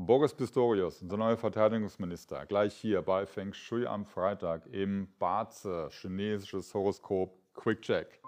Boris Pistorius, unser neuer Verteidigungsminister, gleich hier bei Feng Shui am Freitag im Baze, chinesisches Horoskop, Quick Check.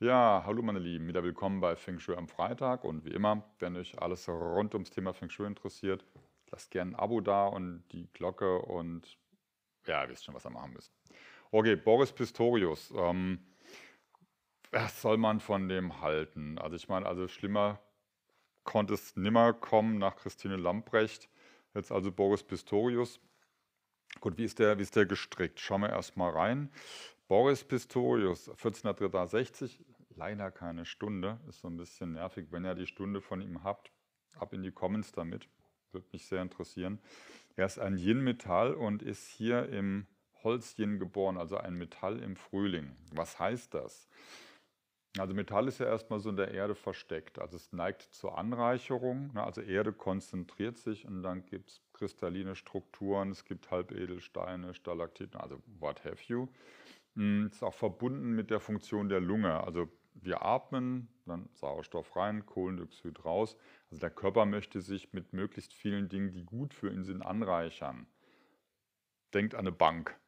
Ja, hallo meine Lieben, wieder willkommen bei Feng Shui am Freitag und wie immer, wenn euch alles rund ums Thema Feng Shui interessiert, lasst gerne ein Abo da und die Glocke und ja, ihr wisst schon, was ihr machen müsst. Okay, Boris Pistorius. Ähm, was soll man von dem halten? Also ich meine, also schlimmer konnte es nimmer kommen nach Christine Lamprecht, jetzt also Boris Pistorius. Gut, wie ist der, wie ist der gestrickt? Schauen wir erstmal rein. Boris Pistorius, 1463, leider keine Stunde, ist so ein bisschen nervig. Wenn ihr die Stunde von ihm habt, ab in die Comments damit, würde mich sehr interessieren. Er ist ein Yin-Metall und ist hier im Holz-Yin geboren, also ein Metall im Frühling. Was heißt das? Also Metall ist ja erstmal so in der Erde versteckt. Also es neigt zur Anreicherung. Ne? Also Erde konzentriert sich und dann gibt es kristalline Strukturen, es gibt Halbedelsteine, Stalaktiten, also what have you. Es mm, ist auch verbunden mit der Funktion der Lunge. Also wir atmen, dann Sauerstoff rein, Kohlendioxid raus. Also der Körper möchte sich mit möglichst vielen Dingen, die gut für ihn sind, anreichern. Denkt an eine Bank.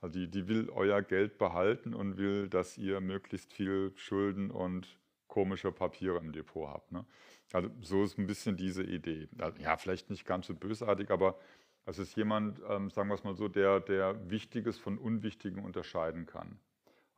Also die, die will euer Geld behalten und will, dass ihr möglichst viel Schulden und komische Papiere im Depot habt. Ne? Also so ist ein bisschen diese Idee. Also, ja, vielleicht nicht ganz so bösartig, aber es ist jemand, ähm, sagen wir es mal so, der, der Wichtiges von Unwichtigem unterscheiden kann.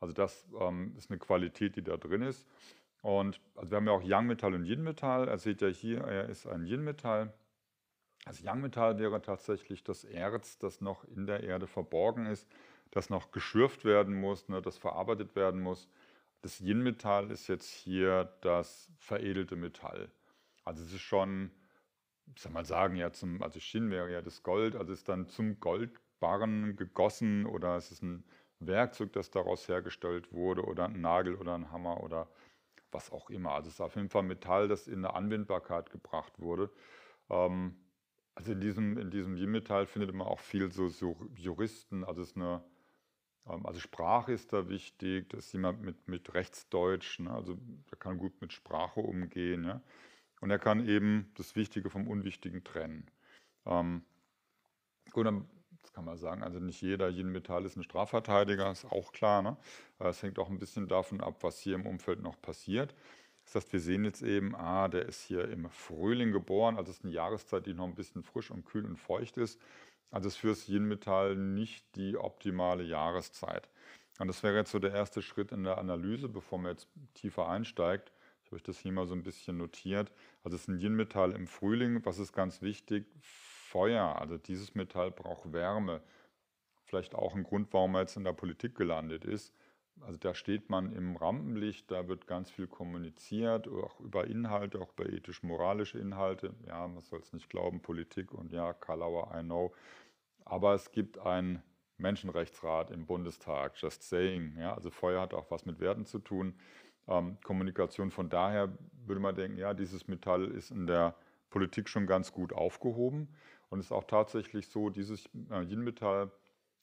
Also das ähm, ist eine Qualität, die da drin ist. Und also wir haben ja auch Yang-Metall und Yin-Metall. Er seht ja hier, er ist ein Yin-Metall. Das Youngmetall wäre tatsächlich das Erz, das noch in der Erde verborgen ist, das noch geschürft werden muss, ne, das verarbeitet werden muss. Das Yin-Metall ist jetzt hier das veredelte Metall. Also es ist schon, ich soll mal sagen, ja zum, also Shin wäre ja das Gold, also ist dann zum Goldbarren gegossen oder es ist ein Werkzeug, das daraus hergestellt wurde oder ein Nagel oder ein Hammer oder was auch immer. Also es ist auf jeden Fall Metall, das in eine Anwendbarkeit gebracht wurde. Ähm, also in diesem, in diesem Yin-Metall findet man auch viel so, so Juristen, also ist eine, ähm, also Sprache ist da wichtig, da ist jemand mit, mit Rechtsdeutsch, ne? also der kann gut mit Sprache umgehen. Ja? Und er kann eben das Wichtige vom Unwichtigen trennen. Ähm, gut, dann das kann man sagen, also nicht jeder Yin-Metall ist ein Strafverteidiger, ist auch klar. Ne? Es ne? hängt auch ein bisschen davon ab, was hier im Umfeld noch passiert. Das heißt, wir sehen jetzt eben, ah, der ist hier im Frühling geboren, also es ist eine Jahreszeit, die noch ein bisschen frisch und kühl und feucht ist. Also ist für das Yin-Metall nicht die optimale Jahreszeit. Und das wäre jetzt so der erste Schritt in der Analyse, bevor man jetzt tiefer einsteigt. Ich habe euch das hier mal so ein bisschen notiert. Also es ist ein Yin-Metall im Frühling. Was ist ganz wichtig? Feuer. Also dieses Metall braucht Wärme. Vielleicht auch ein Grund, warum er jetzt in der Politik gelandet ist. Also da steht man im Rampenlicht, da wird ganz viel kommuniziert, auch über Inhalte, auch über ethisch-moralische Inhalte. Ja, man soll es nicht glauben, Politik und ja, Kalauer, I know. Aber es gibt einen Menschenrechtsrat im Bundestag, just saying. Ja, also Feuer hat auch was mit Werten zu tun. Ähm, Kommunikation, von daher würde man denken, ja, dieses Metall ist in der Politik schon ganz gut aufgehoben. Und es ist auch tatsächlich so, dieses äh, Yin-Metall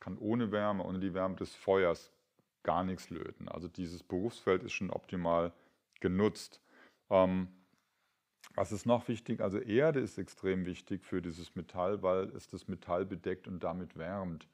kann ohne Wärme, ohne die Wärme des Feuers gar nichts löten. Also dieses Berufsfeld ist schon optimal genutzt. Ähm, was ist noch wichtig? Also Erde ist extrem wichtig für dieses Metall, weil es das Metall bedeckt und damit wärmt.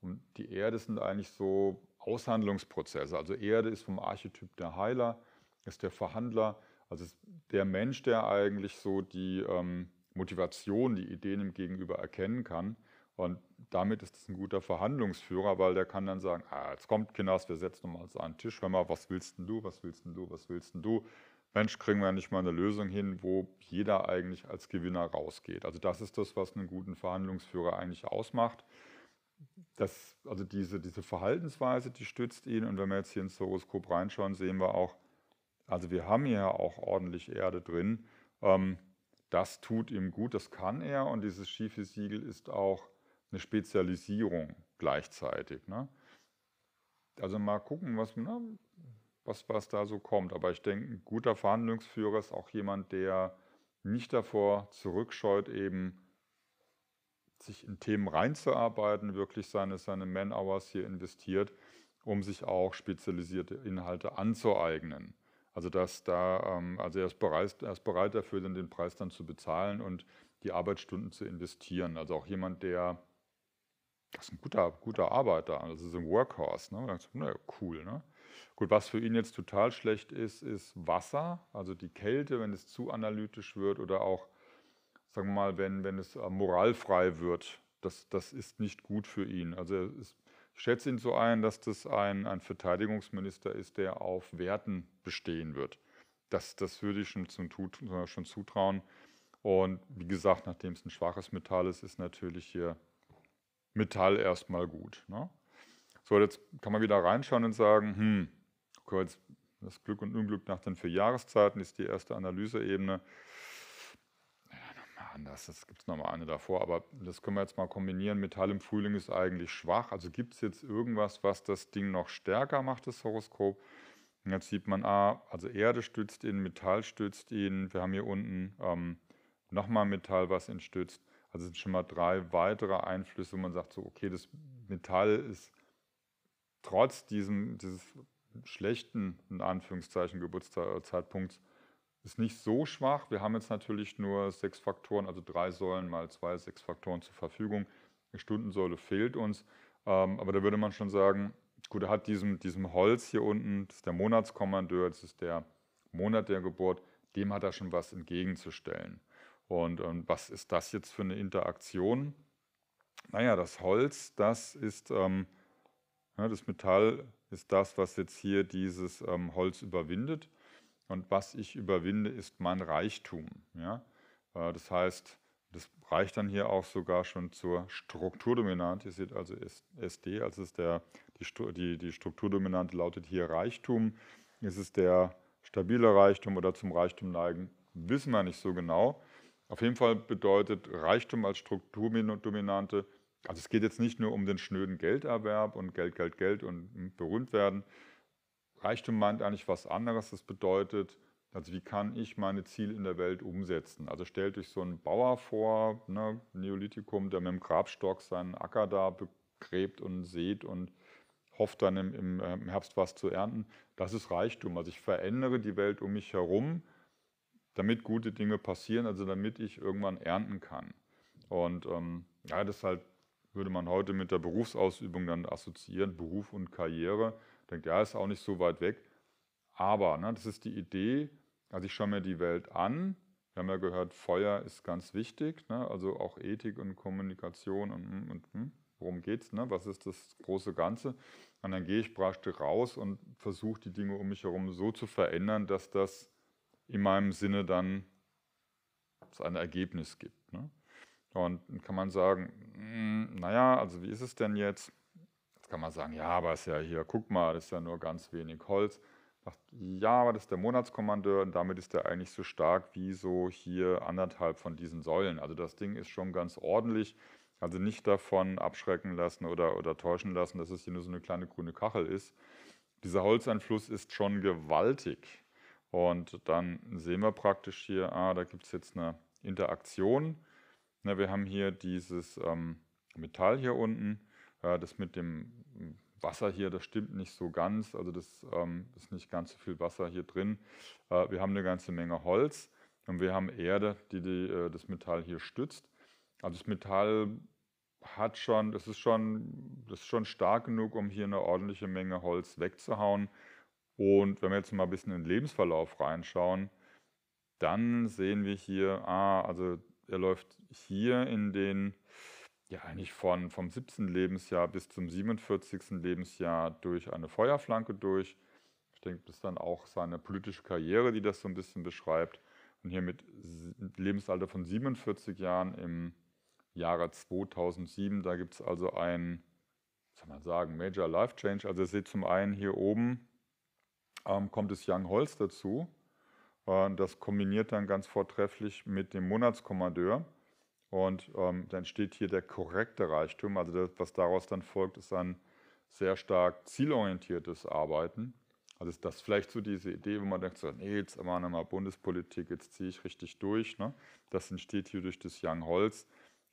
Und die Erde sind eigentlich so Aushandlungsprozesse. Also Erde ist vom Archetyp der Heiler, ist der Verhandler, also der Mensch, der eigentlich so die ähm, Motivation, die Ideen im Gegenüber erkennen kann. Und damit ist es ein guter Verhandlungsführer, weil der kann dann sagen, ah, jetzt kommt Kinas, wir setzen uns mal an den Tisch, hör mal, was willst denn du, was willst denn du, was willst denn du? Mensch, kriegen wir nicht mal eine Lösung hin, wo jeder eigentlich als Gewinner rausgeht. Also das ist das, was einen guten Verhandlungsführer eigentlich ausmacht. Das, also diese, diese Verhaltensweise, die stützt ihn. Und wenn wir jetzt hier ins Horoskop reinschauen, sehen wir auch, also wir haben hier auch ordentlich Erde drin. Ähm, das tut ihm gut, das kann er. Und dieses schiefe Siegel ist auch eine Spezialisierung gleichzeitig. Ne? Also mal gucken, was, na, was, was da so kommt. Aber ich denke, ein guter Verhandlungsführer ist auch jemand, der nicht davor zurückscheut, eben sich in Themen reinzuarbeiten, wirklich seine, seine Man-Hours hier investiert, um sich auch spezialisierte Inhalte anzueignen. Also dass da, ähm, also er ist, bereit, er ist bereit dafür, den Preis dann zu bezahlen und die Arbeitsstunden zu investieren. Also auch jemand, der das ist ein guter, guter Arbeiter, das ist ein Workhorse. Ne? Dann, na, cool. Ne? Gut, was für ihn jetzt total schlecht ist, ist Wasser, also die Kälte, wenn es zu analytisch wird oder auch, sagen wir mal, wenn, wenn es äh, moralfrei wird. Das, das ist nicht gut für ihn. Also ist, ich schätze ihn so ein, dass das ein, ein Verteidigungsminister ist, der auf Werten bestehen wird. Das, das würde ich schon, zum, schon zutrauen. Und wie gesagt, nachdem es ein schwaches Metall ist, ist natürlich hier Metall erstmal gut. Ne? So, jetzt kann man wieder reinschauen und sagen, hm, okay, das Glück und Unglück nach den vier Jahreszeiten ist die erste Analyseebene. Ja, nochmal anders, das gibt es nochmal eine davor, aber das können wir jetzt mal kombinieren. Metall im Frühling ist eigentlich schwach, also gibt es jetzt irgendwas, was das Ding noch stärker macht, das Horoskop? Und jetzt sieht man, ah, also Erde stützt ihn, Metall stützt ihn, wir haben hier unten ähm, nochmal Metall, was ihn stützt. Also sind schon mal drei weitere Einflüsse, wo man sagt, so, okay, das Metall ist trotz diesem, dieses schlechten, in Anführungszeichen, Geburtszeitpunkts, ist nicht so schwach. Wir haben jetzt natürlich nur sechs Faktoren, also drei Säulen mal zwei, sechs Faktoren zur Verfügung. Eine Stundensäule fehlt uns. Ähm, aber da würde man schon sagen, gut, er hat diesem, diesem Holz hier unten, das ist der Monatskommandeur, das ist der Monat der Geburt, dem hat er schon was entgegenzustellen. Und ähm, was ist das jetzt für eine Interaktion? Naja, das Holz, das ist ähm, ja, das Metall, ist das, was jetzt hier dieses ähm, Holz überwindet. Und was ich überwinde, ist mein Reichtum. Ja? Äh, das heißt, das reicht dann hier auch sogar schon zur Strukturdominante. Ihr seht also SD, also ist der, die, die, die Strukturdominante lautet hier Reichtum. Ist es der stabile Reichtum oder zum Reichtum neigen, wissen wir nicht so genau. Auf jeden Fall bedeutet Reichtum als Strukturdominante, also es geht jetzt nicht nur um den schnöden Gelderwerb und Geld, Geld, Geld und hm, berühmt werden. Reichtum meint eigentlich was anderes. Das bedeutet, also wie kann ich meine Ziele in der Welt umsetzen? Also stellt euch so einen Bauer vor, ne, Neolithikum, der mit dem Grabstock seinen Acker da begräbt und sät und hofft dann im, im äh, Herbst was zu ernten. Das ist Reichtum. Also ich verändere die Welt um mich herum damit gute Dinge passieren, also damit ich irgendwann ernten kann. Und ähm, ja, das halt, würde man heute mit der Berufsausübung dann assoziieren, Beruf und Karriere. Denkt, ja, ist auch nicht so weit weg. Aber ne, das ist die Idee, also ich schaue mir die Welt an. Wir haben ja gehört, Feuer ist ganz wichtig, ne? also auch Ethik und Kommunikation und, hm, und, und hm, worum geht's, ne? was ist das große Ganze. Und dann gehe ich brachte raus und versuche die Dinge um mich herum so zu verändern, dass das in meinem Sinne dann ein Ergebnis gibt. Ne? Und dann kann man sagen, hm, naja, also wie ist es denn jetzt? Jetzt kann man sagen, ja, aber es ist ja hier, guck mal, das ist ja nur ganz wenig Holz. Sagt, ja, aber das ist der Monatskommandeur und damit ist er eigentlich so stark wie so hier anderthalb von diesen Säulen. Also das Ding ist schon ganz ordentlich. Also nicht davon abschrecken lassen oder, oder täuschen lassen, dass es hier nur so eine kleine grüne Kachel ist. Dieser Holzeinfluss ist schon gewaltig. Und dann sehen wir praktisch hier, ah, da gibt es jetzt eine Interaktion. Na, ne, wir haben hier dieses ähm, Metall hier unten. Äh, das mit dem Wasser hier, das stimmt nicht so ganz. Also das ähm, ist nicht ganz so viel Wasser hier drin. Äh, wir haben eine ganze Menge Holz und wir haben Erde, die, die äh, das Metall hier stützt. Also das Metall hat schon, das ist schon, das ist schon stark genug, um hier eine ordentliche Menge Holz wegzuhauen. Und wenn wir jetzt mal ein bisschen in den Lebensverlauf reinschauen, dann sehen wir hier, ah, also er läuft hier in den, ja eigentlich von, vom 17. Lebensjahr bis zum 47. Lebensjahr durch eine Feuerflanke durch. Ich denke, das ist dann auch seine politische Karriere, die das so ein bisschen beschreibt. Und hier mit Lebensalter von 47 Jahren im Jahre 2007, da gibt es also ein, soll man sagen, Major Life Change. Also ihr seht zum einen hier oben ähm, kommt das Young Holz dazu. Äh, das kombiniert dann ganz vortrefflich mit dem Monatskommandeur. Und ähm, dann steht hier der korrekte Reichtum. Also das, was daraus dann folgt, ist ein sehr stark zielorientiertes Arbeiten. Also ist das vielleicht so diese Idee, wo man denkt, so, nee, jetzt machen wir mal Bundespolitik, jetzt ziehe ich richtig durch. Ne? Das entsteht hier durch das Young Holz.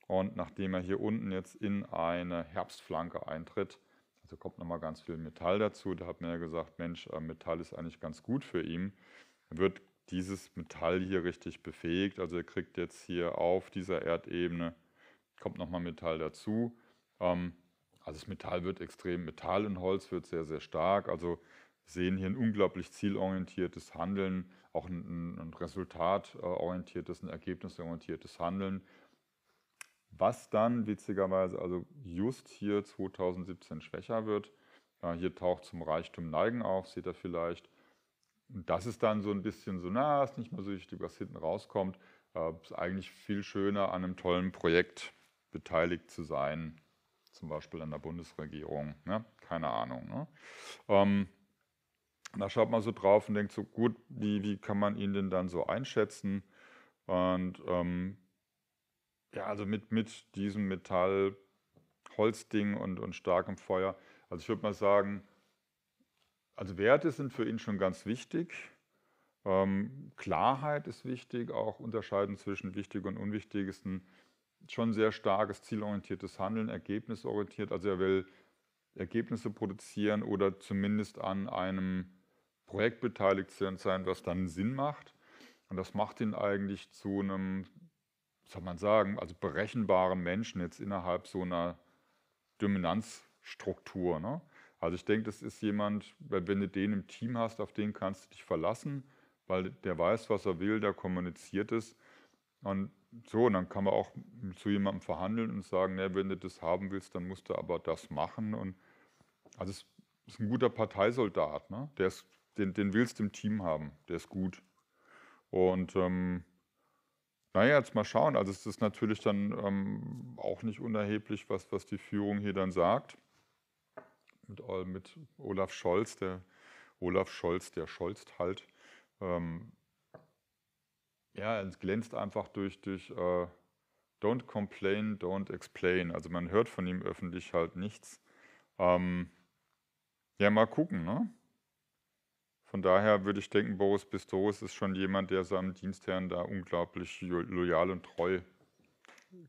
Und nachdem er hier unten jetzt in eine Herbstflanke eintritt, also kommt nochmal ganz viel Metall dazu. Da hat man ja gesagt, Mensch, äh, Metall ist eigentlich ganz gut für ihn. Wird dieses Metall hier richtig befähigt. Also er kriegt jetzt hier auf dieser Erdebene, kommt nochmal Metall dazu. Ähm, also das Metall wird extrem, Metall und Holz wird sehr, sehr stark. Also sehen hier ein unglaublich zielorientiertes Handeln, auch ein, ein resultatorientiertes, ein ergebnisorientiertes Handeln was dann witzigerweise also just hier 2017 schwächer wird. Hier taucht zum Reichtum Neigen auf, seht ihr vielleicht. Und das ist dann so ein bisschen so, na, ist nicht mal so wichtig, was hinten rauskommt. Äh, ist eigentlich viel schöner, an einem tollen Projekt beteiligt zu sein, zum Beispiel an der Bundesregierung. Ne? Keine Ahnung. Ne? Ähm, da schaut man so drauf und denkt so, gut, wie, wie kann man ihn denn dann so einschätzen? Und ähm, ja, also mit, mit diesem Metall-Holzding und, und starkem Feuer. Also ich würde mal sagen, also Werte sind für ihn schon ganz wichtig. Ähm, Klarheit ist wichtig, auch unterscheiden zwischen wichtig und unwichtig ist ein schon sehr starkes zielorientiertes Handeln, ergebnisorientiert. Also er will Ergebnisse produzieren oder zumindest an einem Projekt beteiligt sein, was dann Sinn macht. Und das macht ihn eigentlich zu einem soll man sagen, also berechenbare Menschen jetzt innerhalb so einer Dominanzstruktur. Ne? Also ich denke, das ist jemand, wenn du den im Team hast, auf den kannst du dich verlassen, weil der weiß, was er will, der kommuniziert es. Und so, und dann kann man auch zu jemandem verhandeln und sagen, na, ne, wenn du das haben willst, dann musst du aber das machen. Und also es ist ein guter Parteisoldat, ne? der ist, den, den willst du im Team haben, der ist gut. Und ähm, naja, jetzt mal schauen. Also es ist natürlich dann ähm, auch nicht unerheblich, was, was die Führung hier dann sagt. Mit, mit Olaf Scholz, der Olaf Scholz, der Scholz halt. Ähm, ja, es glänzt einfach durch, durch äh, Don't complain, don't explain. Also man hört von ihm öffentlich halt nichts. Ähm, ja, mal gucken, ne? Von daher würde ich denken, Boris Pistorius ist schon jemand, der seinem Dienstherrn da unglaublich loyal und treu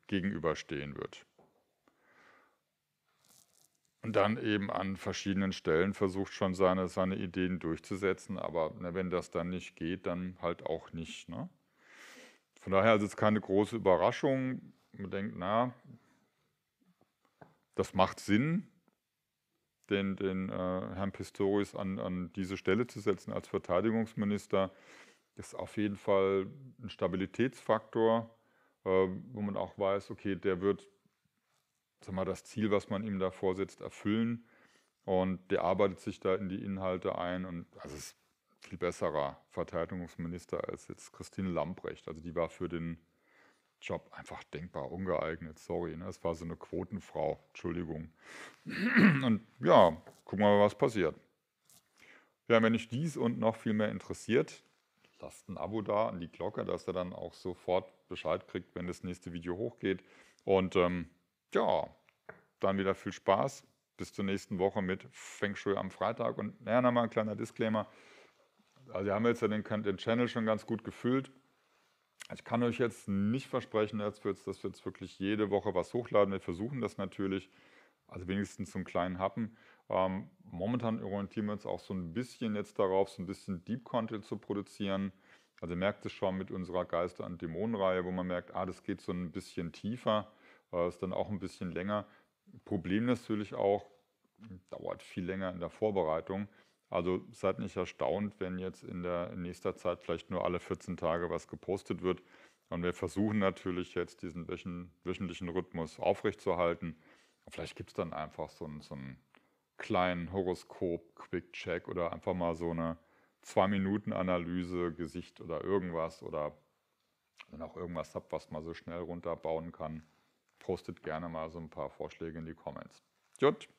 gegenüberstehen wird. Und dann eben an verschiedenen Stellen versucht schon seine, seine Ideen durchzusetzen, aber ne, wenn das dann nicht geht, dann halt auch nicht. Ne? Von daher also, ist es keine große Überraschung. Man denkt, na, das macht Sinn, den, den äh, Herrn Pistorius an, an diese Stelle zu setzen als Verteidigungsminister, ist auf jeden Fall ein Stabilitätsfaktor, äh, wo man auch weiß, okay, der wird sag mal, das Ziel, was man ihm da vorsetzt, erfüllen. Und der arbeitet sich da in die Inhalte ein. Und das ist ein viel besserer Verteidigungsminister als jetzt Christine Lambrecht. Also die war für den Job einfach denkbar ungeeignet, sorry. Ne? Es war so eine Quotenfrau, Entschuldigung. Und ja, gucken wir mal, was passiert. Ja, wenn dich dies und noch viel mehr interessiert, lasst ein Abo da und die Glocke, dass ihr dann auch sofort Bescheid kriegt, wenn das nächste Video hochgeht. Und ähm, ja, dann wieder viel Spaß. Bis zur nächsten Woche mit Feng Shui am Freitag. Und naja, nochmal ein kleiner Disclaimer. Also, wir haben jetzt ja den, den Channel schon ganz gut gefüllt. Ich kann euch jetzt nicht versprechen, dass wir jetzt wirklich jede Woche was hochladen. Wir versuchen das natürlich, also wenigstens zum kleinen Happen. Ähm, momentan orientieren wir uns auch so ein bisschen jetzt darauf, so ein bisschen Deep Content zu produzieren. Also ihr merkt es schon mit unserer Geister- und Dämonenreihe, wo man merkt, ah, das geht so ein bisschen tiefer, äh, ist dann auch ein bisschen länger. Problem natürlich auch, dauert viel länger in der Vorbereitung. Also seid nicht erstaunt, wenn jetzt in der in nächster Zeit vielleicht nur alle 14 Tage was gepostet wird. Und wir versuchen natürlich jetzt diesen wöchentlichen Rhythmus aufrechtzuerhalten. vielleicht gibt es dann einfach so einen, so einen kleinen Horoskop-Quick-Check oder einfach mal so eine Zwei-Minuten-Analyse, Gesicht oder irgendwas oder wenn auch irgendwas habt, was man so schnell runterbauen kann, postet gerne mal so ein paar Vorschläge in die Comments. Gut.